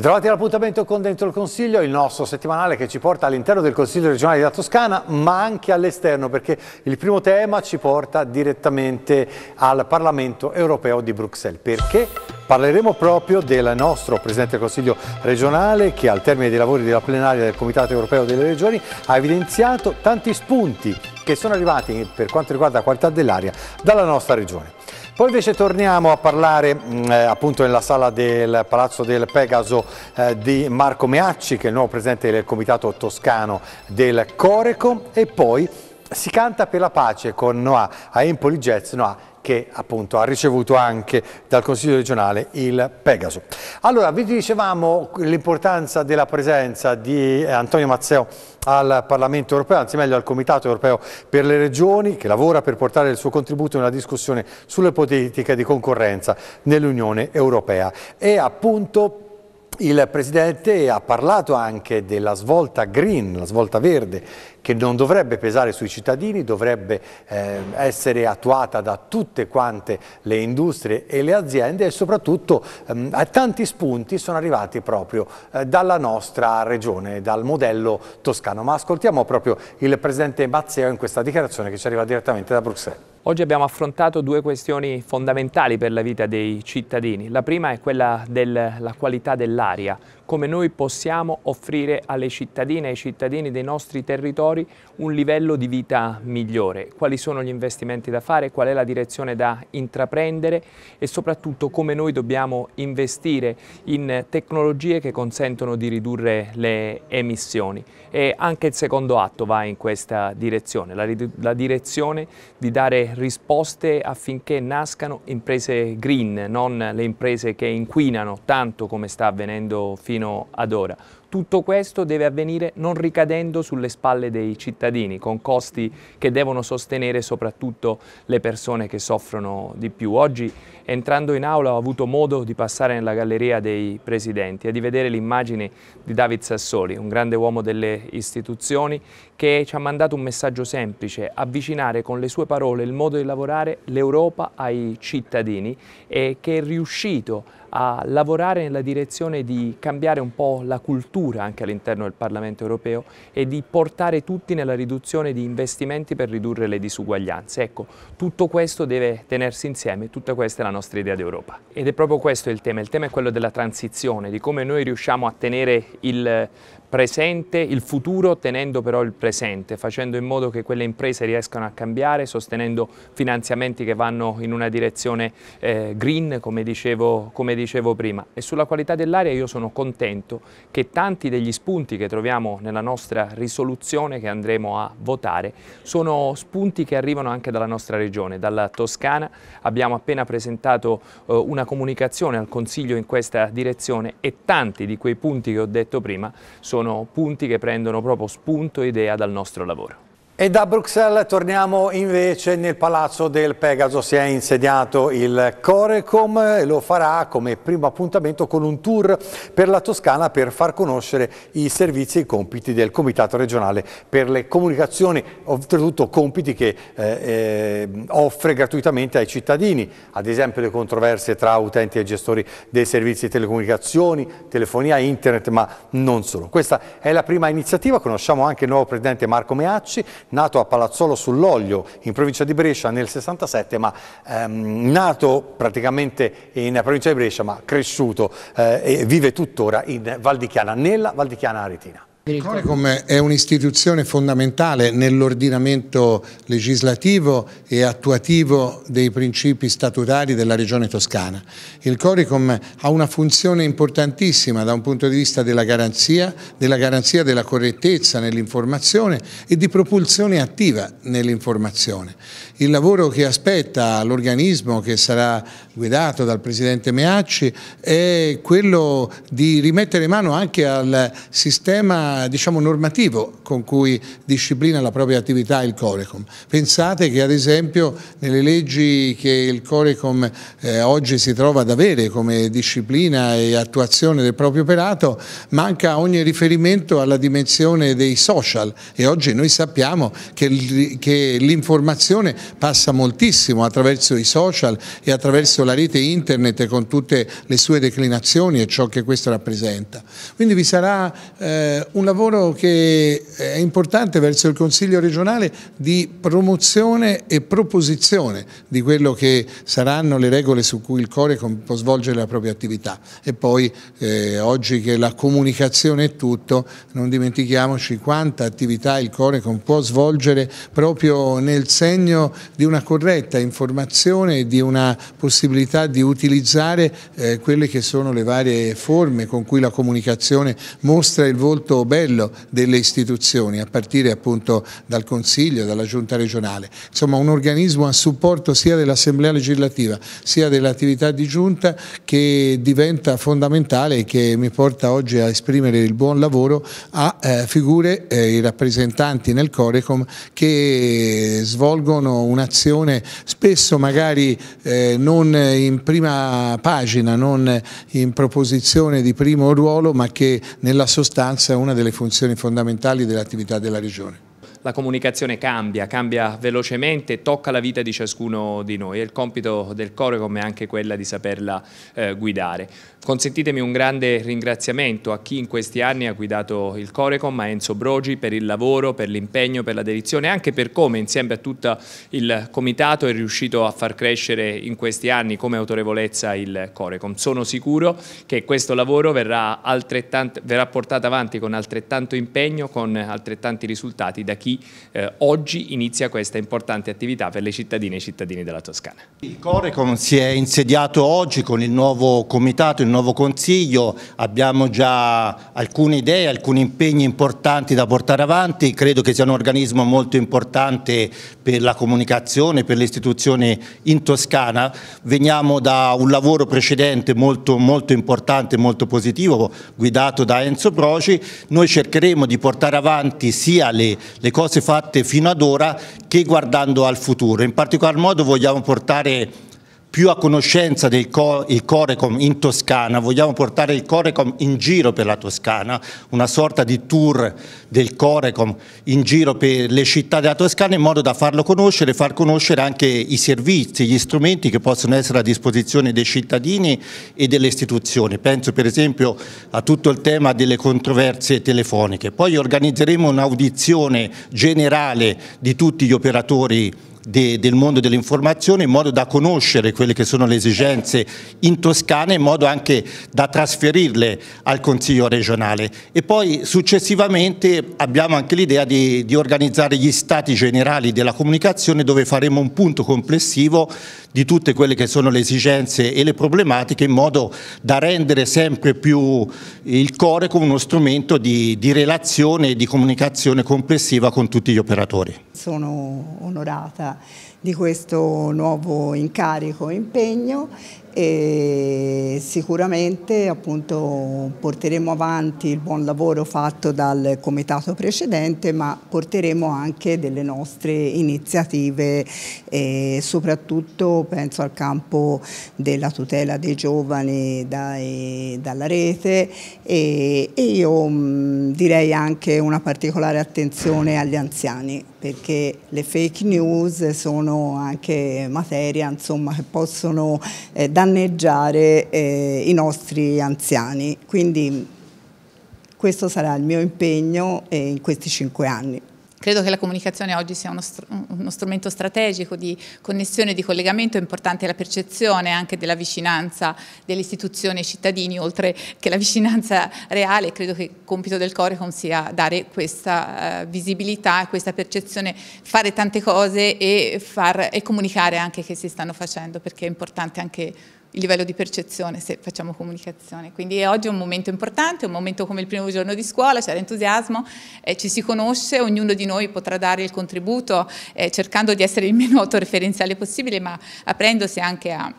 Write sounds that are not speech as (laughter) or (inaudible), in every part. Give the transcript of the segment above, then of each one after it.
Bentrovati all'appuntamento con Dentro il Consiglio, il nostro settimanale che ci porta all'interno del Consiglio regionale della Toscana ma anche all'esterno perché il primo tema ci porta direttamente al Parlamento europeo di Bruxelles. Perché? Parleremo proprio del nostro Presidente del Consiglio regionale che al termine dei lavori della plenaria del Comitato europeo delle regioni ha evidenziato tanti spunti che sono arrivati per quanto riguarda la qualità dell'aria dalla nostra regione. Poi invece torniamo a parlare mh, mm, eh, appunto nella sala del Palazzo del Pegaso eh, di Marco Meacci che è il nuovo presidente del comitato toscano del Coreco e poi si canta per la pace con Noah a Empoli Jazz, Noah che appunto ha ricevuto anche dal Consiglio regionale il Pegaso. Allora, vi dicevamo l'importanza della presenza di eh, Antonio Mazzeo al Parlamento europeo, anzi meglio al Comitato europeo per le regioni che lavora per portare il suo contributo nella discussione sulle politiche di concorrenza nell'Unione europea e appunto il Presidente ha parlato anche della svolta green, la svolta verde che non dovrebbe pesare sui cittadini, dovrebbe eh, essere attuata da tutte quante le industrie e le aziende e soprattutto ehm, tanti spunti sono arrivati proprio eh, dalla nostra regione, dal modello toscano. Ma ascoltiamo proprio il Presidente Mazzeo in questa dichiarazione che ci arriva direttamente da Bruxelles. Oggi abbiamo affrontato due questioni fondamentali per la vita dei cittadini. La prima è quella della qualità dell'aria, come noi possiamo offrire alle cittadine e ai cittadini dei nostri territori un livello di vita migliore, quali sono gli investimenti da fare, qual è la direzione da intraprendere e soprattutto come noi dobbiamo investire in tecnologie che consentono di ridurre le emissioni e anche il secondo atto va in questa direzione, la, la direzione di dare risposte affinché nascano imprese green, non le imprese che inquinano tanto come sta avvenendo fino fino ad ora. Tutto questo deve avvenire non ricadendo sulle spalle dei cittadini, con costi che devono sostenere soprattutto le persone che soffrono di più. Oggi, entrando in aula, ho avuto modo di passare nella galleria dei presidenti e di vedere l'immagine di David Sassoli, un grande uomo delle istituzioni, che ci ha mandato un messaggio semplice, avvicinare con le sue parole il modo di lavorare l'Europa ai cittadini e che è riuscito a lavorare nella direzione di cambiare un po' la cultura cultura anche all'interno del Parlamento europeo e di portare tutti nella riduzione di investimenti per ridurre le disuguaglianze. Ecco, tutto questo deve tenersi insieme, tutta questa è la nostra idea d'Europa. Ed è proprio questo il tema, il tema è quello della transizione, di come noi riusciamo a tenere il presente, il futuro tenendo però il presente, facendo in modo che quelle imprese riescano a cambiare, sostenendo finanziamenti che vanno in una direzione eh, green, come dicevo, come dicevo prima. E sulla qualità dell'aria io sono contento che tanti degli spunti che troviamo nella nostra risoluzione che andremo a votare sono spunti che arrivano anche dalla nostra regione, dalla Toscana. Abbiamo appena presentato eh, una comunicazione al Consiglio in questa direzione e tanti di quei punti che ho detto prima sono sono punti che prendono proprio spunto e idea dal nostro lavoro. E da Bruxelles torniamo invece nel Palazzo del Pegaso, si è insediato il Corecom e lo farà come primo appuntamento con un tour per la Toscana per far conoscere i servizi e i compiti del Comitato regionale per le comunicazioni, oltretutto compiti che eh, eh offre gratuitamente ai cittadini, ad esempio le controversie tra utenti e gestori dei servizi di telecomunicazioni, telefonia, internet, ma non solo. Questa è la prima iniziativa, conosciamo anche il nuovo presidente Marco Meacci, nato a Palazzolo sull'Oglio in provincia di Brescia nel 67, ma ehm, nato praticamente in provincia di Brescia, ma cresciuto eh, e vive tuttora in Valdichiana, nella Valdichiana Aretina. Il Coricom è un'istituzione fondamentale nell'ordinamento legislativo e attuativo dei principi statutari della Regione Toscana. Il Coricom ha una funzione importantissima da un punto di vista della garanzia, della, garanzia della correttezza nell'informazione e di propulsione attiva nell'informazione. Il lavoro che aspetta l'organismo che sarà guidato dal presidente Meacci è quello di rimettere mano anche al sistema diciamo, normativo con cui disciplina la propria attività il Corecom. Pensate che ad esempio nelle leggi che il Corecom eh, oggi si trova ad avere come disciplina e attuazione del proprio operato manca ogni riferimento alla dimensione dei social e oggi noi sappiamo che l'informazione passa moltissimo attraverso i social e attraverso la la rete internet con tutte le sue declinazioni e ciò che questo rappresenta. Quindi vi sarà eh, un lavoro che è importante verso il Consiglio regionale di promozione e proposizione di quello che saranno le regole su cui il Core può svolgere la propria attività. E poi eh, oggi che la comunicazione è tutto, non dimentichiamoci quanta attività il Corecom può svolgere proprio nel segno di una corretta informazione e di una possibilità possibilità di utilizzare eh, quelle che sono le varie forme con cui la comunicazione mostra il volto bello delle istituzioni, a partire appunto dal Consiglio, dalla Giunta regionale. Insomma un organismo a supporto sia dell'Assemblea legislativa sia dell'attività di Giunta che diventa fondamentale e che mi porta oggi a esprimere il buon lavoro a eh, figure, eh, i rappresentanti nel Corecom che svolgono un'azione spesso magari eh, non eh, in prima pagina, non in proposizione di primo ruolo, ma che nella sostanza è una delle funzioni fondamentali dell'attività della Regione la comunicazione cambia, cambia velocemente, tocca la vita di ciascuno di noi e il compito del Corecom è anche quella di saperla eh, guidare. Consentitemi un grande ringraziamento a chi in questi anni ha guidato il Corecom, a Enzo Brogi per il lavoro, per l'impegno, per la dedizione e anche per come insieme a tutto il Comitato è riuscito a far crescere in questi anni come autorevolezza il Corecom. Sono sicuro che questo lavoro verrà, verrà portato avanti con altrettanto impegno, con altrettanti risultati da chi eh, oggi inizia questa importante attività per le cittadine e i cittadini della Toscana. Il Corecom si è insediato oggi con il nuovo Comitato, il nuovo Consiglio, abbiamo già alcune idee, alcuni impegni importanti da portare avanti, credo che sia un organismo molto importante per la comunicazione, per le istituzioni in Toscana, veniamo da un lavoro precedente molto, molto importante, molto positivo, guidato da Enzo Proci, noi cercheremo di portare avanti sia le, le cose fatte fino ad ora che guardando al futuro, in particolar modo vogliamo portare più a conoscenza del co Corecom in Toscana, vogliamo portare il Corecom in giro per la Toscana, una sorta di tour del Corecom in giro per le città della Toscana in modo da farlo conoscere, far conoscere anche i servizi, gli strumenti che possono essere a disposizione dei cittadini e delle istituzioni. Penso per esempio a tutto il tema delle controversie telefoniche. Poi organizzeremo un'audizione generale di tutti gli operatori de, del mondo dell'informazione in modo da conoscere quelle che sono le esigenze in Toscana in modo anche da trasferirle al Consiglio regionale e poi successivamente abbiamo anche l'idea di, di organizzare gli stati generali della comunicazione dove faremo un punto complessivo di tutte quelle che sono le esigenze e le problematiche in modo da rendere sempre più il core come uno strumento di, di relazione e di comunicazione complessiva con tutti gli operatori. Sono onorata di questo nuovo incarico, e impegno e sicuramente appunto, porteremo avanti il buon lavoro fatto dal comitato precedente ma porteremo anche delle nostre iniziative e soprattutto penso al campo della tutela dei giovani dai, dalla rete e, e io mh, direi anche una particolare attenzione agli anziani perché le fake news sono anche materia insomma, che possono eh, dare danneggiare eh, i nostri anziani. Quindi questo sarà il mio impegno eh, in questi cinque anni. Credo che la comunicazione oggi sia uno, str uno, strumento strategico di connessione, e di collegamento, è importante la percezione anche della vicinanza delle istituzioni ai cittadini, oltre che la vicinanza reale, credo che il compito del Corecom sia dare questa uh, visibilità, questa percezione, fare tante cose e, far, e comunicare anche che si stanno facendo, perché è importante anche il livello di percezione se facciamo comunicazione. Quindi oggi è un momento importante, un momento come il primo giorno di scuola, c'è l'entusiasmo, eh, ci si conosce, ognuno di noi potrà dare il contributo eh, cercando di essere il meno (laughs) autoreferenziale possibile, ma aprendosi anche a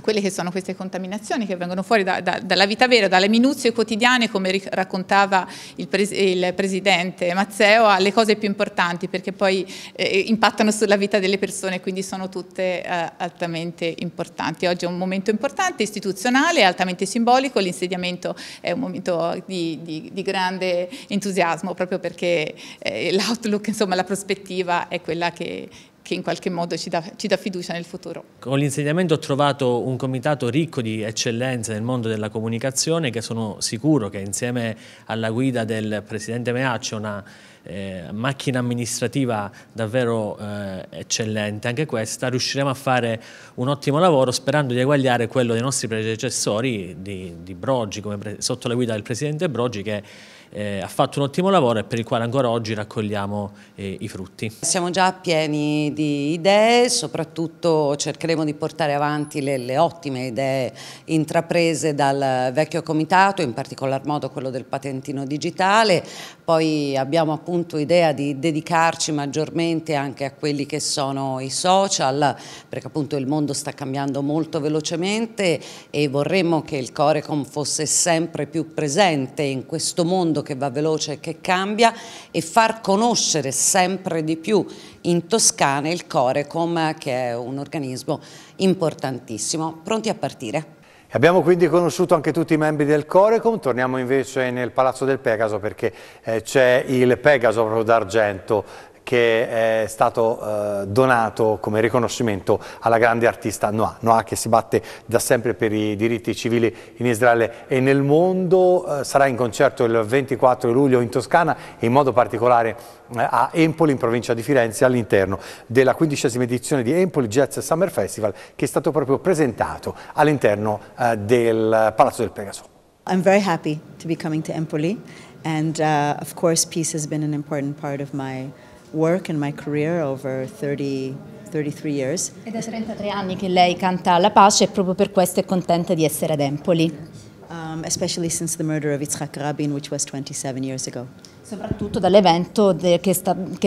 quelle che sono queste contaminazioni che vengono fuori da, da, dalla vita vera, dalle minuzie quotidiane, come raccontava il, pres il, presidente Mazzeo, alle cose più importanti, perché poi eh, impattano sulla vita delle persone, quindi sono tutte eh, altamente importanti. Oggi è un momento importante, istituzionale, altamente simbolico, l'insediamento è un momento di, di, di grande entusiasmo, proprio perché eh, l'outlook, insomma la prospettiva è quella che che in qualche modo ci dà, ci dà, fiducia nel futuro. Con l'insegnamento ho trovato un comitato ricco di eccellenze nel mondo della comunicazione che sono sicuro che insieme alla guida del Presidente è una eh, macchina amministrativa davvero eh, eccellente anche questa, riusciremo a fare un ottimo lavoro sperando di eguagliare quello dei nostri predecessori di, di Brogi, come, sotto la guida del Presidente Broggi che eh, ha fatto un ottimo lavoro e per il quale ancora oggi raccogliamo eh, i frutti. Siamo già pieni di idee, soprattutto cercheremo di portare avanti le, le ottime idee intraprese dal vecchio comitato, in particolar modo quello del patentino digitale, poi abbiamo appunto idea di dedicarci maggiormente anche a quelli che sono i social, perché appunto il mondo sta cambiando molto velocemente e vorremmo che il Corecom fosse sempre più presente in questo mondo mondo che va veloce e che cambia e far conoscere sempre di più in Toscana il Corecom che è un organismo importantissimo. Pronti a partire? Abbiamo quindi conosciuto anche tutti i membri del Corecom, torniamo invece nel Palazzo del Pegaso perché eh, c'è il Pegaso d'argento che è stato eh, donato come riconoscimento alla grande artista Noah. Noah che si batte da sempre per i diritti civili in Israele e nel mondo, eh, sarà in concerto il 24 luglio in Toscana e in modo particolare eh, a Empoli in provincia di Firenze all'interno della quindicesima edizione di Empoli Jazz Summer Festival che è stato proprio presentato all'interno eh, del Palazzo del Pegaso. I'm very happy to be coming to Empoli and uh, of course peace has been an important part of my work and my career over 30 33 years. È da 33 anni che lei canta La pace e proprio per questo è contenta di essere ad Empoli. Um, especially since the murder of Yitzhak Rabin, which was 27 years ago. Soprattutto dall'evento che, che,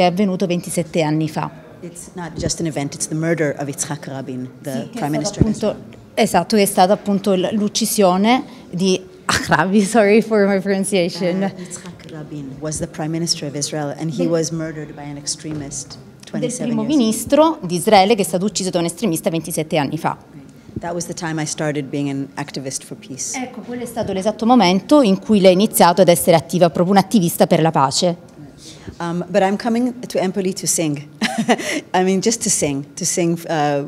è avvenuto 27 anni fa. It's not just an event, it's the murder of Yitzhak Rabin, the sì, Prime Minister. Appunto, esatto, è stata appunto l'uccisione di (laughs) Ahrabi, sorry for my pronunciation. Uh, Rabin was the prime minister of Israel and he was murdered by an extremist del primo ministro di Israele che è stato ucciso da un estremista 27 anni fa. Ecco, quello è stato l'esatto momento in cui lei ha iniziato ad essere attiva, proprio un'attivista per la pace. Um, but I'm coming to Empoli to sing. (laughs) I mean, just to sing, to sing uh,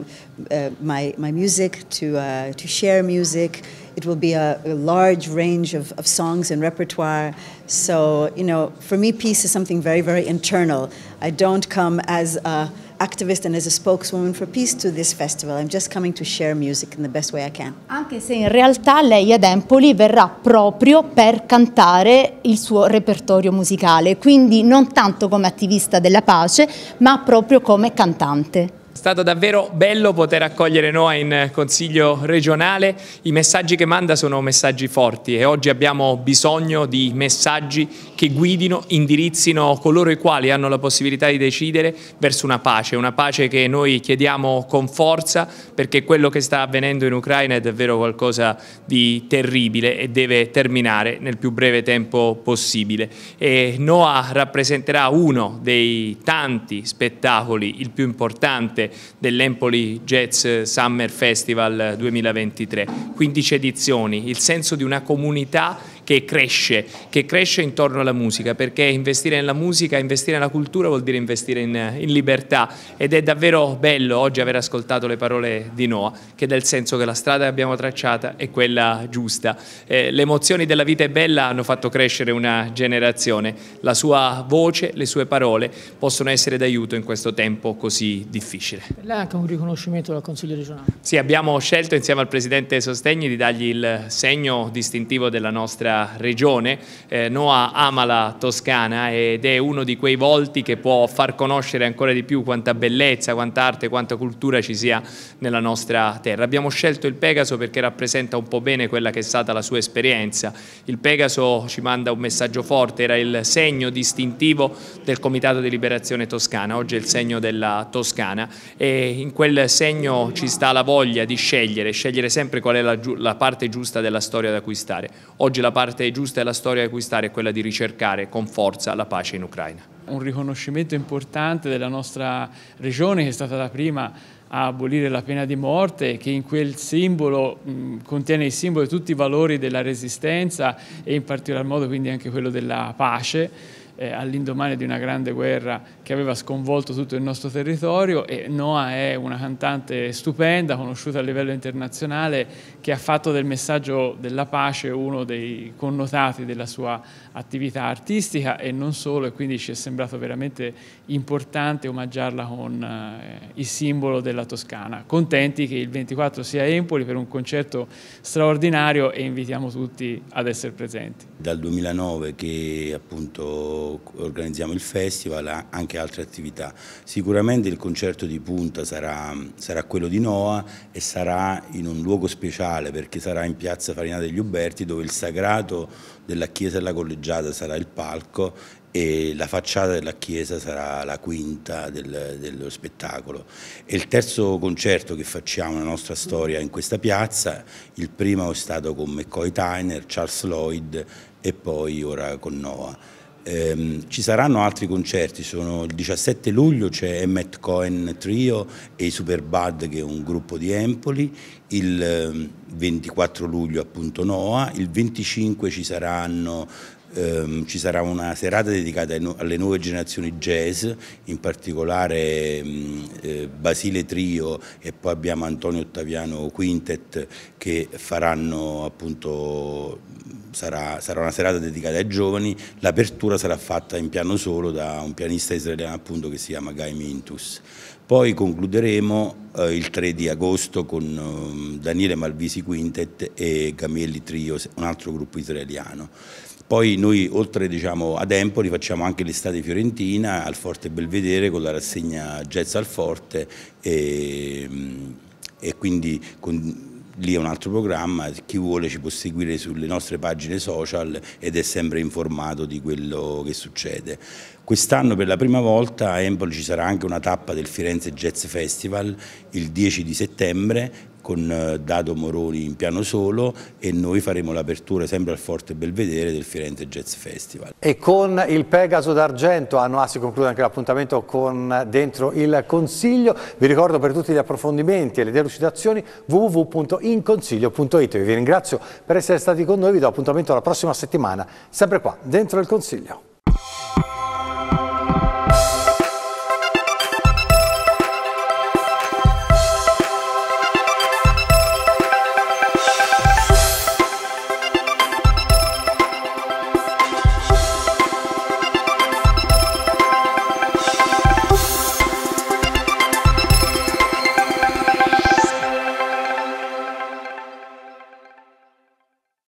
uh, my, my music, to, uh, to share music. It will be a, a large range of, of songs and repertoire. So, you know, for me, peace is something very, very internal. I don't come as a activist and as a spokeswoman for peace to this festival. I'm just coming to share music in the best way I can. Anche se in realtà lei ad Empoli verrà proprio per cantare il suo repertorio musicale, quindi non tanto come attivista della pace, ma proprio come cantante. È stato davvero bello poter accogliere Noa in Consiglio regionale. I messaggi che manda sono messaggi forti e oggi abbiamo bisogno di messaggi che guidino, indirizzino coloro i quali hanno la possibilità di decidere verso una pace, una pace che noi chiediamo con forza perché quello che sta avvenendo in Ucraina è davvero qualcosa di terribile e deve terminare nel più breve tempo possibile. E Noa rappresenterà uno dei tanti spettacoli, il più importante dell'Empoli Jazz Summer Festival 2023. 15 edizioni, il senso di una comunità che cresce, che cresce intorno alla musica, perché investire nella musica, investire nella cultura vuol dire investire in, in libertà ed è davvero bello oggi aver ascoltato le parole di Noah, che dà il senso che la strada che abbiamo tracciata è quella giusta. Eh, le emozioni della vita è bella hanno fatto crescere una generazione, la sua voce, le sue parole possono essere d'aiuto in questo tempo così difficile. Lei anche un riconoscimento dal Consiglio regionale. Sì, abbiamo scelto insieme al Presidente Sostegni di dargli il segno distintivo della nostra regione. Eh, Noa ama la Toscana ed è uno di quei volti che può far conoscere ancora di più quanta bellezza, quanta arte, quanta cultura ci sia nella nostra terra. Abbiamo scelto il Pegaso perché rappresenta un po' bene quella che è stata la sua esperienza. Il Pegaso ci manda un messaggio forte, era il segno distintivo del Comitato di Liberazione Toscana, oggi è il segno della Toscana e in quel segno ci sta la voglia di scegliere, scegliere sempre qual è la, la parte giusta della storia da acquistare. Oggi la parte parte giusta e la storia a cui stare è quella di ricercare con forza la pace in Ucraina. Un riconoscimento importante della nostra regione che è stata la prima a abolire la pena di morte, che in quel simbolo mh, contiene il simbolo di tutti i valori della resistenza e in particolar modo quindi anche quello della pace eh, all'indomani di una grande guerra che aveva sconvolto tutto il nostro territorio e Noa è una cantante stupenda, conosciuta a livello internazionale, che ha fatto del messaggio della pace uno dei connotati della sua attività artistica e non solo e quindi ci è sembrato veramente importante omaggiarla con eh, il simbolo della Toscana. Contenti che il 24 sia a Empoli per un concerto straordinario e invitiamo tutti ad essere presenti. Dal 2009 che appunto organizziamo il festival anche altre attività. Sicuramente il concerto di punta sarà, sarà quello di Noah e sarà in un luogo speciale perché sarà in piazza Farina degli Uberti dove il sagrato della chiesa della collegiata sarà il palco e la facciata della chiesa sarà la quinta del, dello spettacolo. È il terzo concerto che facciamo nella nostra storia in questa piazza, il primo è stato con McCoy Tyner, Charles Lloyd e poi ora con Noah. Ehm, ci saranno altri concerti, sono il 17 luglio c'è Emmet Cohen Trio e i Super Bad che è un gruppo di Empoli, il 24 ehm, luglio appunto Noah, il 25 ci saranno Ehm, ci sarà una serata dedicata alle nuove generazioni jazz, in particolare mm, eh, Basile Trio e poi abbiamo Antonio Ottaviano Quintet che faranno appunto, sarà, sarà una serata dedicata ai giovani, l'apertura sarà fatta in piano solo da un pianista israeliano appunto che si chiama Guy Mintus. Poi concluderemo eh, il 3 di agosto con eh, Daniele Malvisi Quintet e Gamelli Trio, un altro gruppo israeliano. Poi noi oltre diciamo, ad Empoli facciamo anche l'estate fiorentina al Forte Belvedere con la rassegna Jazz al Forte e, e quindi con, lì è un altro programma, chi vuole ci può seguire sulle nostre pagine social ed è sempre informato di quello che succede. Quest'anno per la prima volta a Empoli ci sarà anche una tappa del Firenze Jazz Festival il 10 di settembre con eh, Dado Moroni in piano solo e noi faremo l'apertura sempre al Forte Belvedere del Firenze Jazz Festival. E con il Pegaso d'Argento a ah, ah, si conclude anche l'appuntamento con Dentro il Consiglio. Vi ricordo per tutti gli approfondimenti e le delucidazioni www.inconsiglio.it. Vi ringrazio per essere stati con noi, vi do appuntamento alla prossima settimana, sempre qua, Dentro il Consiglio.